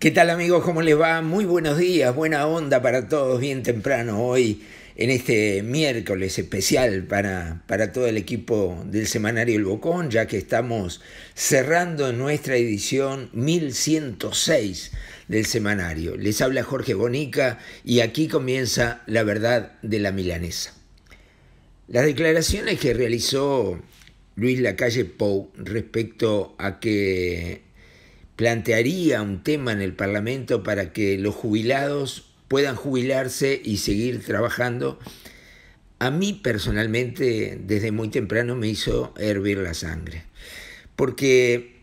¿Qué tal amigos? ¿Cómo les va? Muy buenos días, buena onda para todos, bien temprano hoy en este miércoles especial para, para todo el equipo del semanario El Bocón, ya que estamos cerrando nuestra edición 1106 del semanario. Les habla Jorge Bonica y aquí comienza la verdad de la milanesa. Las declaraciones que realizó Luis Lacalle Pou respecto a que plantearía un tema en el Parlamento para que los jubilados puedan jubilarse y seguir trabajando, a mí personalmente desde muy temprano me hizo hervir la sangre. Porque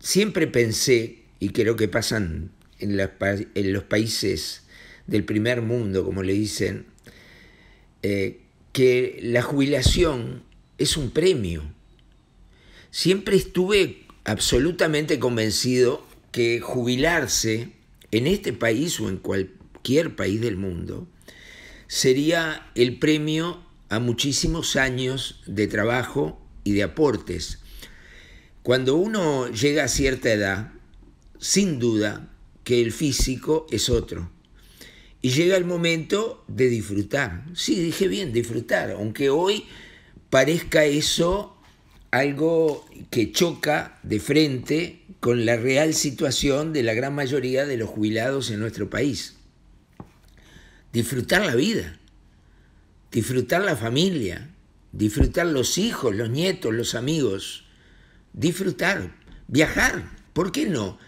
siempre pensé, y creo que pasan en, los países del primer mundo, como le dicen, eh, que la jubilación es un premio. Siempre estuve absolutamente convencido que jubilarse en este país o en cualquier país del mundo sería el premio a muchísimos años de trabajo y de aportes. Cuando uno llega a cierta edad, sin duda que el físico es otro. Y llega el momento de disfrutar. Sí, dije bien, disfrutar, aunque hoy parezca eso algo que choca de frente con la real situación de la gran mayoría de los jubilados en nuestro país. Disfrutar la vida, disfrutar la familia, disfrutar los hijos, los nietos, los amigos, disfrutar, viajar, ¿por qué no?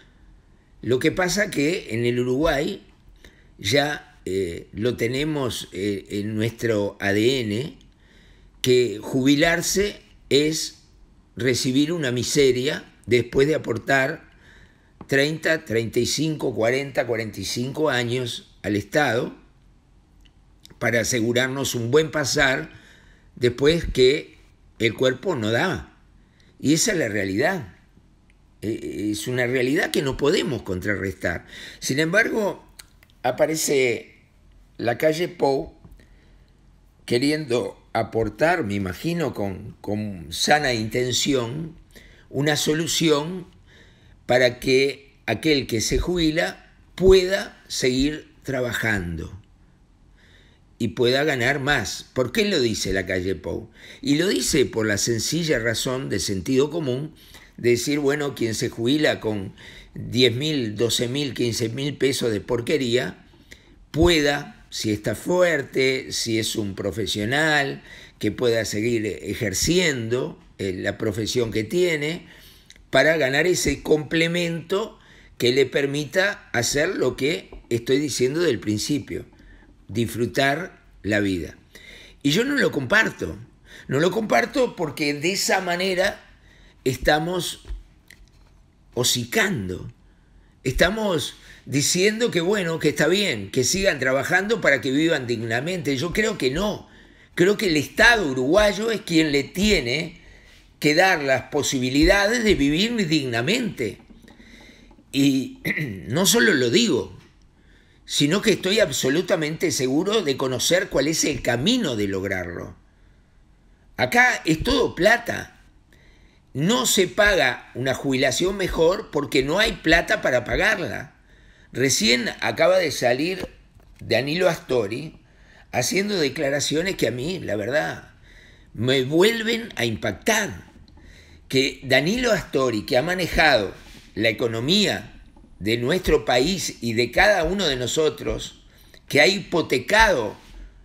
Lo que pasa que en el Uruguay ya eh, lo tenemos eh, en nuestro ADN, que jubilarse es recibir una miseria después de aportar 30, 35, 40, 45 años al Estado para asegurarnos un buen pasar después que el cuerpo no da. Y esa es la realidad. E, es una realidad que no podemos contrarrestar. Sin embargo, aparece la calle Pou queriendo aportar, me imagino, con, sana intención, una solución para que aquel que se jubila pueda seguir trabajando y pueda ganar más. ¿Por qué lo dice la calle Pou? Y lo dice por la sencilla razón de sentido común de decir, bueno, quien se jubila con 10.000, mil, 15.000 mil, 15 mil pesos de porquería, pueda si está fuerte, si es un profesional que pueda seguir ejerciendo eh, la profesión que tiene, para ganar ese complemento que le permita hacer lo que estoy diciendo del principio, disfrutar la vida. Y yo no lo comparto, no lo comparto porque de esa manera estamos hocicando, Estamos diciendo que bueno, que está bien, que sigan trabajando para que vivan dignamente. Yo creo que no. Creo que el Estado uruguayo es quien le tiene que dar las posibilidades de vivir dignamente. Y no solo lo digo, sino que estoy absolutamente seguro de conocer cuál es el camino de lograrlo. Acá es todo plata no se paga una jubilación mejor porque no hay plata para pagarla. Recién acaba de salir Danilo Astori haciendo declaraciones que a mí, la verdad, me vuelven a impactar. Que Danilo Astori, que ha manejado la economía de nuestro país y de cada uno de nosotros, que ha hipotecado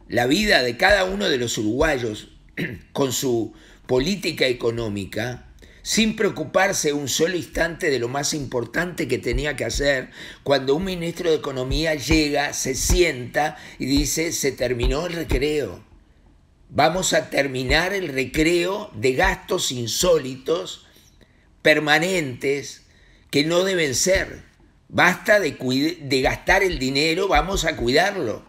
la vida de cada uno de los uruguayos con su política económica, sin preocuparse un solo instante de lo más importante que tenía que hacer, cuando un ministro de Economía llega, se sienta y dice, se terminó el recreo. Vamos a terminar el recreo de gastos insólitos, permanentes, que no deben ser. Basta de, gastar el dinero, vamos a cuidarlo.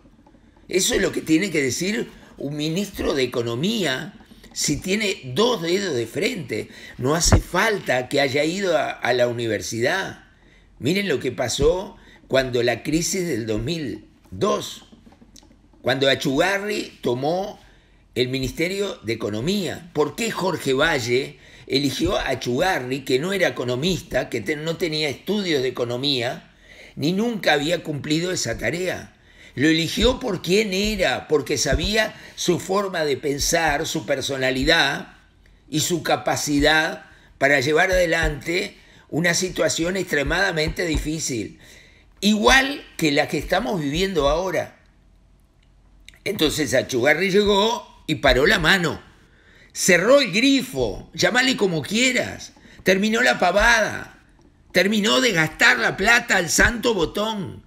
Eso es lo que tiene que decir un ministro de Economía si tiene dos dedos de frente. No hace falta que haya ido a, la universidad. Miren lo que pasó cuando la crisis del 2002, cuando Achugarri tomó el Ministerio de Economía. ¿Por qué Jorge Valle eligió a Achugarri, que no era economista, que no tenía estudios de economía, ni nunca había cumplido esa tarea? Lo eligió por quién era, porque sabía su forma de pensar, su personalidad y su capacidad para llevar adelante una situación extremadamente difícil, igual que la que estamos viviendo ahora. Entonces Achugarri llegó y paró la mano, cerró el grifo, llámale como quieras, terminó la pavada, terminó de gastar la plata al santo botón,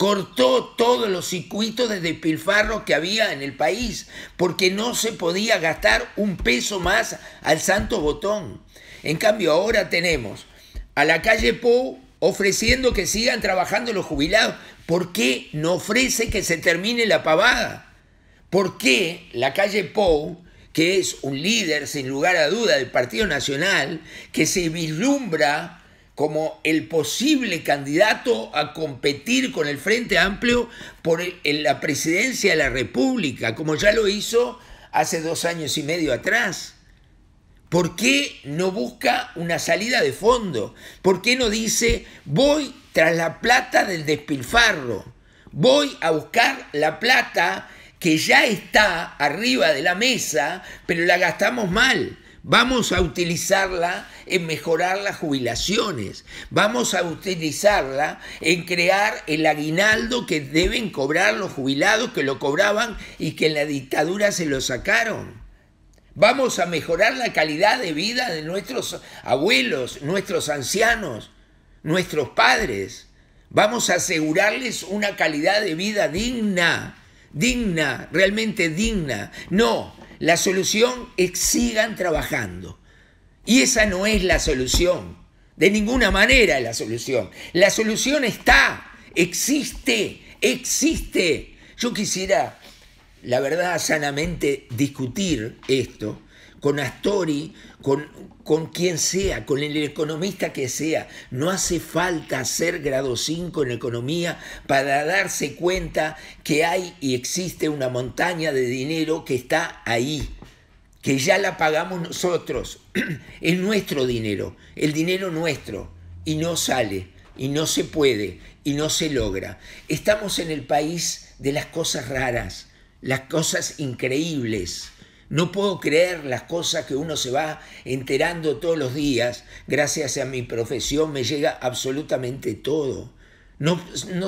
cortó todos los circuitos de despilfarro que había en el país, porque no se podía gastar un peso más al santo botón. En cambio, ahora tenemos a la calle Pou ofreciendo que sigan trabajando los jubilados. ¿Por qué no ofrece que se termine la pavada? ¿Por qué la calle Pou, que es un líder sin lugar a duda del Partido Nacional, que se vislumbra como el posible candidato a competir con el Frente Amplio por la presidencia de la República, como ya lo hizo hace dos años y medio atrás. ¿Por qué no busca una salida de fondo? ¿Por qué no dice, voy tras la plata del despilfarro? Voy a buscar la plata que ya está arriba de la mesa, pero la gastamos mal. Vamos a utilizarla en mejorar las jubilaciones. Vamos a utilizarla en crear el aguinaldo que deben cobrar los jubilados que lo cobraban y que en la dictadura se lo sacaron. Vamos a mejorar la calidad de vida de nuestros abuelos, nuestros ancianos, nuestros padres. Vamos a asegurarles una calidad de vida digna, digna, realmente digna. No, la solución es sigan trabajando. Y esa no es la solución. De ninguna manera es la solución. La solución está, existe, existe. Yo quisiera, la verdad, sanamente discutir esto con Astori, con, con quien sea, con el economista que sea. No hace falta ser grado 5 en economía para darse cuenta que hay y existe una montaña de dinero que está ahí que ya la pagamos nosotros, es nuestro dinero, el dinero nuestro, y no sale, y no se puede, y no se logra. Estamos en el país de las cosas raras, las cosas increíbles. No puedo creer las cosas que uno se va enterando todos los días. Gracias a mi profesión me llega absolutamente todo. No,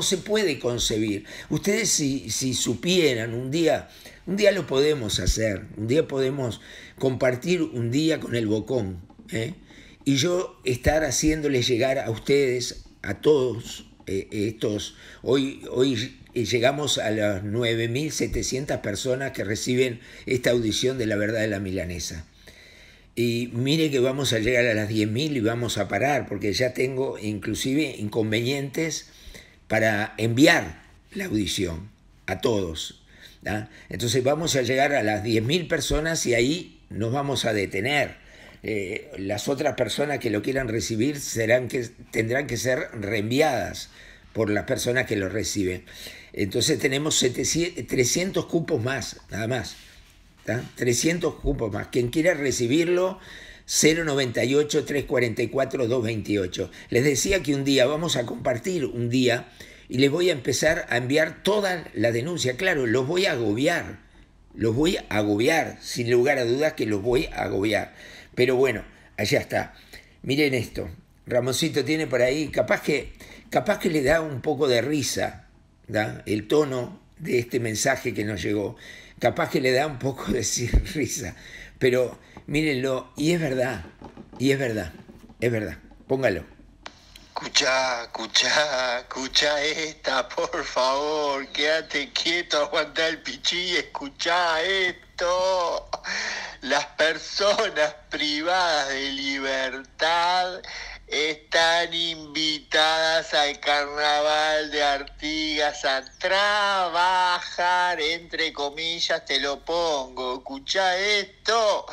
se puede concebir. Ustedes si, supieran un día, un día lo podemos hacer, un día podemos compartir un día con el bocón. ¿eh? Y yo estar haciéndoles llegar a ustedes, a todos, eh, estos, hoy, hoy y llegamos a las 9.700 personas que reciben esta audición de la verdad de la milanesa. Y mire que vamos a llegar a las 10.000 y vamos a parar, porque ya tengo inclusive inconvenientes para enviar la audición a todos. ¿ah? Entonces vamos a llegar a las 10.000 personas y ahí nos vamos a detener. Eh, las otras personas que lo quieran recibir tendrán que ser reenviadas por las personas que lo reciben. Entonces tenemos 300 cupos más, nada más. 300 cupos más. Quien quiera recibirlo, 098-344-228. Les decía que un día vamos a compartir un día y les voy a empezar a enviar toda la denuncia. Claro, los voy a agobiar, los voy a agobiar, sin lugar a dudas que los voy a agobiar. Pero bueno, allá está. Miren esto, Ramoncito tiene por ahí, capaz que, capaz que le da un poco de risa ¿da? el tono de este mensaje que nos llegó. Capaz que le da un poco de risa, pero mírenlo, y es verdad, y es verdad, es verdad. Póngalo. Escucha, escucha, escucha esta, por favor, quédate quieto, aguanta el pichí, escucha esto. Las personas privadas de libertad están invitadas al carnaval de Artigas a trabajar, entre comillas te lo pongo, escucha esto,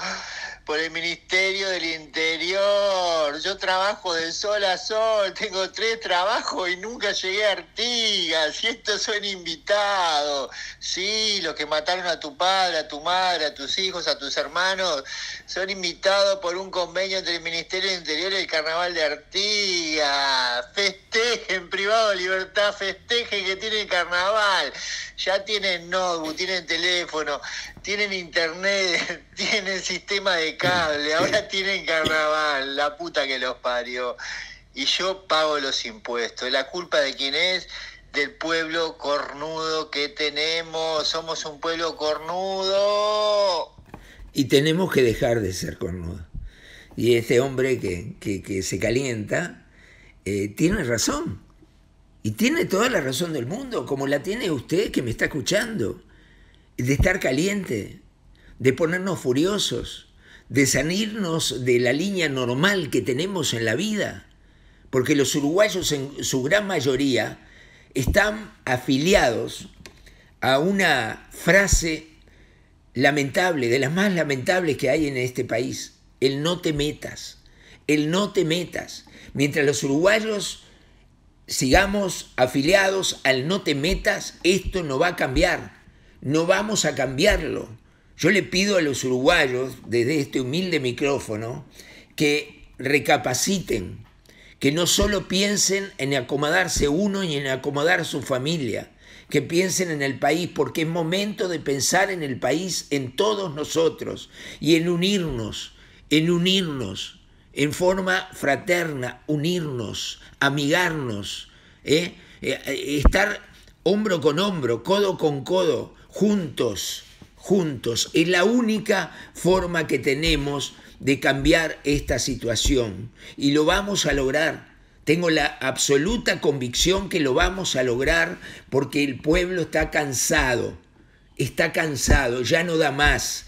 por el Ministerio del Interior. Yo trabajo de sol a sol, tengo tres trabajos y nunca llegué a Artigas. Y estos son invitados. Sí, los que mataron a tu padre, a tu madre, a tus hijos, a tus hermanos, son invitados por un convenio entre el Ministerio del Interior y el Carnaval de Artigas. Festejen, privado libertad, festejen que tiene el carnaval ya tienen notebook, tienen teléfono, tienen internet, tienen sistema de cable, ahora tienen carnaval, la puta que los parió. Y yo pago los impuestos. ¿La culpa de quién es? Del pueblo cornudo que tenemos. Somos un pueblo cornudo. Y tenemos que dejar de ser cornudo. Y este hombre que, que, se calienta eh, tiene razón y tiene toda la razón del mundo, como la tiene usted que me está escuchando, de estar caliente, de ponernos furiosos, de salirnos de la línea normal que tenemos en la vida, porque los uruguayos en su gran mayoría están afiliados a una frase lamentable, de las más lamentables que hay en este país, el no te metas, el no te metas, mientras los uruguayos sigamos afiliados al no te metas, esto no va a cambiar. No vamos a cambiarlo. Yo le pido a los uruguayos, desde este humilde micrófono, que recapaciten, que no solo piensen en acomodarse uno y en acomodar su familia, que piensen en el país, porque es momento de pensar en el país, en todos nosotros, y en unirnos, en unirnos en forma fraterna, unirnos, amigarnos, ¿eh? Eh, eh, estar hombro con hombro, codo con codo, juntos, juntos. Es la única forma que tenemos de cambiar esta situación y lo vamos a lograr. Tengo la absoluta convicción que lo vamos a lograr porque el pueblo está cansado, está cansado, ya no da más.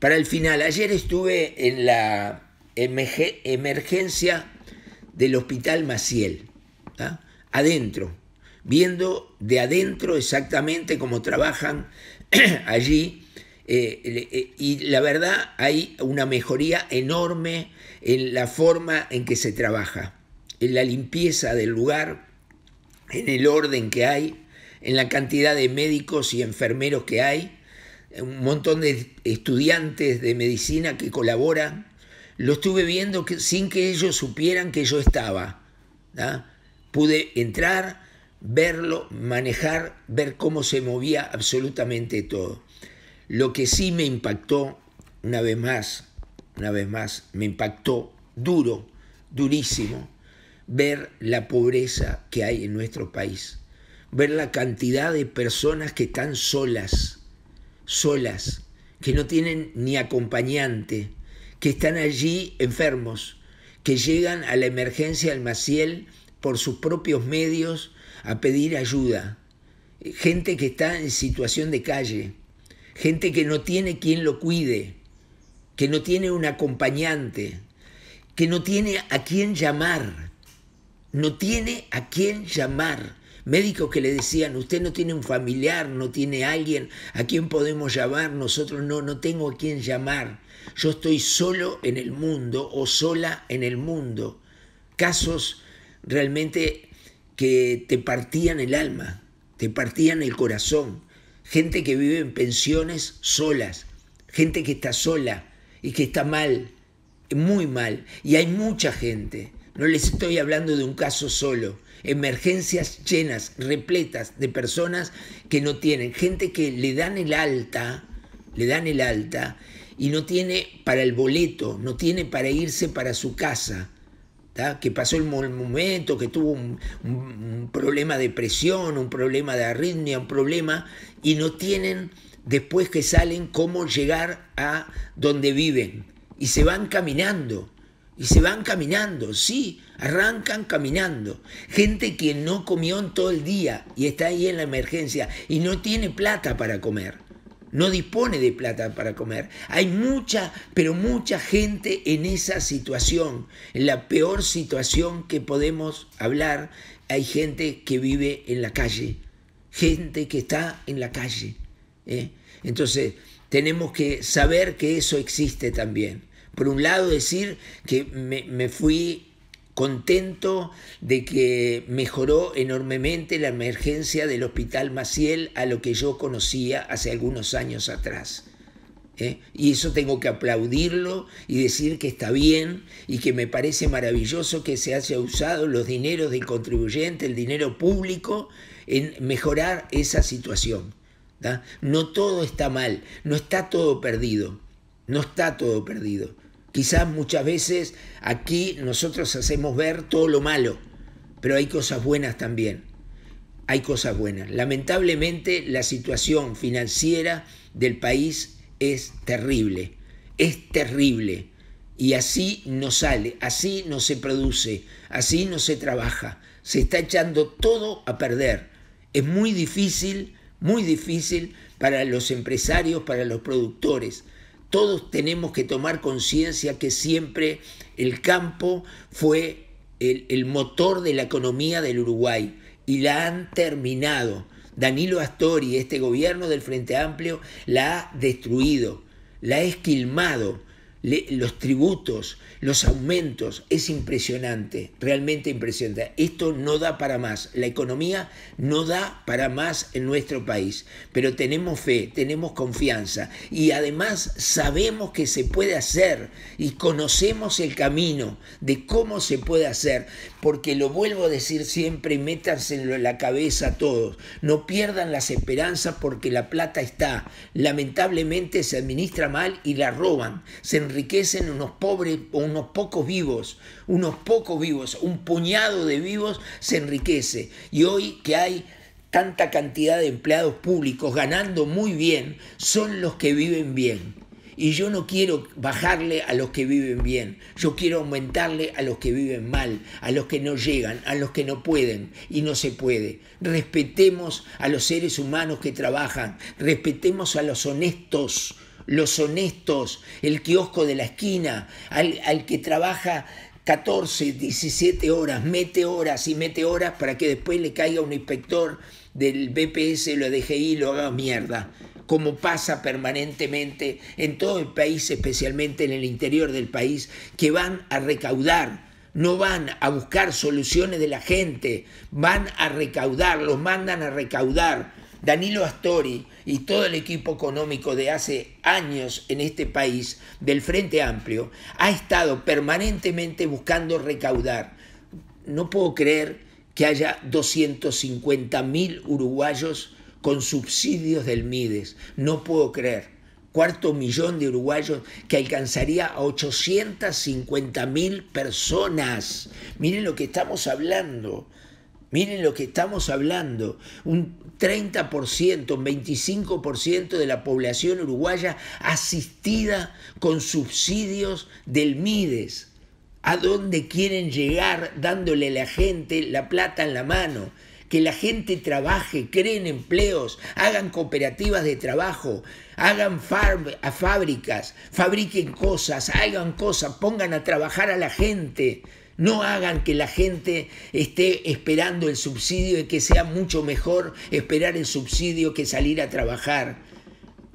Para el final, ayer estuve en la emergencia del Hospital Maciel, adentro, viendo de adentro exactamente cómo trabajan allí. Eh, eh, y la verdad hay una mejoría enorme en la forma en que se trabaja, en la limpieza del lugar, en el orden que hay, en la cantidad de médicos y enfermeros que hay, un montón de estudiantes de medicina que colaboran lo estuve viendo sin que ellos supieran que yo estaba. Pude entrar, verlo, manejar, ver cómo se movía absolutamente todo. Lo que sí me impactó, una vez más, una vez más, me impactó duro, durísimo, ver la pobreza que hay en nuestro país, ver la cantidad de personas que están solas, solas, que no tienen ni acompañante, que están allí enfermos, que llegan a la emergencia del Maciel por sus propios medios a pedir ayuda, gente que está en situación de calle, gente que no tiene quien lo cuide, que no tiene un acompañante, que no tiene a quien llamar, no tiene a quien llamar médicos que le decían, usted no tiene un familiar, no tiene alguien a quien podemos llamar, nosotros no, no tengo a quien llamar, yo estoy solo en el mundo o sola en el mundo. Casos realmente que te partían el alma, te partían el corazón. Gente que vive en pensiones solas, gente que está sola y que está mal, muy mal. Y hay mucha gente. No les estoy hablando de un caso solo emergencias llenas, repletas de personas que no tienen, gente que le dan el alta, le dan el alta y no tiene para el boleto, no tiene para irse para su casa. que pasó el momento, que tuvo un, un problema de presión, un problema de arritmia, un problema, y no tienen después que salen cómo llegar a donde viven. Y se van caminando, y se van caminando, sí, Arrancan caminando. Gente que no comió todo el día y está ahí en la emergencia y no tiene plata para comer. No dispone de plata para comer. Hay mucha, pero mucha gente en esa situación, en la peor situación que podemos hablar. Hay gente que vive en la calle, gente que está en la calle. ¿eh? Entonces, tenemos que saber que eso existe también. Por un lado, decir que me, me fui contento de que mejoró enormemente la emergencia del Hospital Maciel a lo que yo conocía hace algunos años atrás. ¿eh? Y eso tengo que aplaudirlo y decir que está bien y que me parece maravilloso que se haya usado los dineros del contribuyente, el dinero público, en mejorar esa situación. No todo está mal, no está todo perdido, no está todo perdido. Quizás muchas veces aquí nosotros hacemos ver todo lo malo, pero hay cosas buenas también. Hay cosas buenas. Lamentablemente la situación financiera del país es terrible, es terrible. Y así no sale, así no se produce, así no se trabaja. Se está echando todo a perder. Es muy difícil, muy difícil para los empresarios, para los productores todos tenemos que tomar conciencia que siempre el campo fue el, motor de la economía del Uruguay y la han terminado. Danilo Astori, este gobierno del Frente Amplio, la ha destruido, la ha esquilmado los tributos, los aumentos, es impresionante, realmente impresionante. Esto no da para más, la economía no da para más en nuestro país, pero tenemos fe, tenemos confianza y además sabemos que se puede hacer y conocemos el camino de cómo se puede hacer, porque lo vuelvo a decir siempre, métanse en la cabeza a todos, no pierdan las esperanzas porque la plata está, lamentablemente se administra mal y la roban, se enriquecen unos pobres o unos pocos vivos, unos pocos vivos, un puñado de vivos se enriquece. Y hoy que hay tanta cantidad de empleados públicos ganando muy bien, son los que viven bien. Y yo no quiero bajarle a los que viven bien, yo quiero aumentarle a los que viven mal, a los que no llegan, a los que no pueden y no se puede. Respetemos a los seres humanos que trabajan, respetemos a los honestos, los honestos, el kiosco de la esquina, al, que trabaja 14, 17 horas, mete horas y mete horas para que después le caiga un inspector del BPS, lo de y lo haga mierda, como pasa permanentemente en todo el país, especialmente en el interior del país, que van a recaudar, no van a buscar soluciones de la gente, van a recaudar, los mandan a recaudar Danilo Astori y todo el equipo económico de hace años en este país, del Frente Amplio, ha estado permanentemente buscando recaudar. No puedo creer que haya 250 mil uruguayos con subsidios del MIDES. No puedo creer. Cuarto millón de uruguayos que alcanzaría a 850 mil personas. Miren lo que estamos hablando. Miren lo que estamos hablando. Un 30%, un 25% de la población uruguaya asistida con subsidios del Mides. ¿A dónde quieren llegar dándole a la gente la plata en la mano? Que la gente trabaje, creen empleos, hagan cooperativas de trabajo, hagan fábricas, fabriquen cosas, hagan cosas, pongan a trabajar a la gente. No hagan que la gente esté esperando el subsidio y que sea mucho mejor esperar el subsidio que salir a trabajar.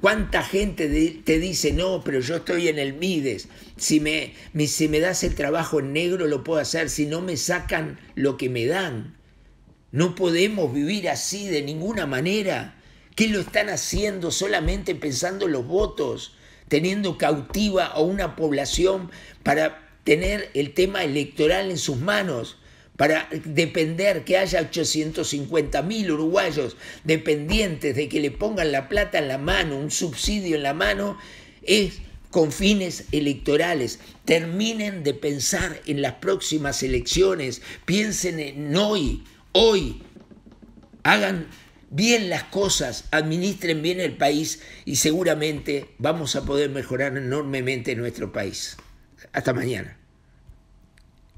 ¿Cuánta gente te dice, no, pero yo estoy en el Mides? Si me, si me das el trabajo en negro lo puedo hacer, si no me sacan lo que me dan. No podemos vivir así de ninguna manera. ¿Qué lo están haciendo solamente pensando los votos? Teniendo cautiva a una población para tener el tema electoral en sus manos para depender que haya 850 mil uruguayos dependientes de que le pongan la plata en la mano, un subsidio en la mano, es con fines electorales. Terminen de pensar en las próximas elecciones, piensen en hoy, hoy. Hagan bien las cosas, administren bien el país y seguramente vamos a poder mejorar enormemente nuestro país. Hasta mañana.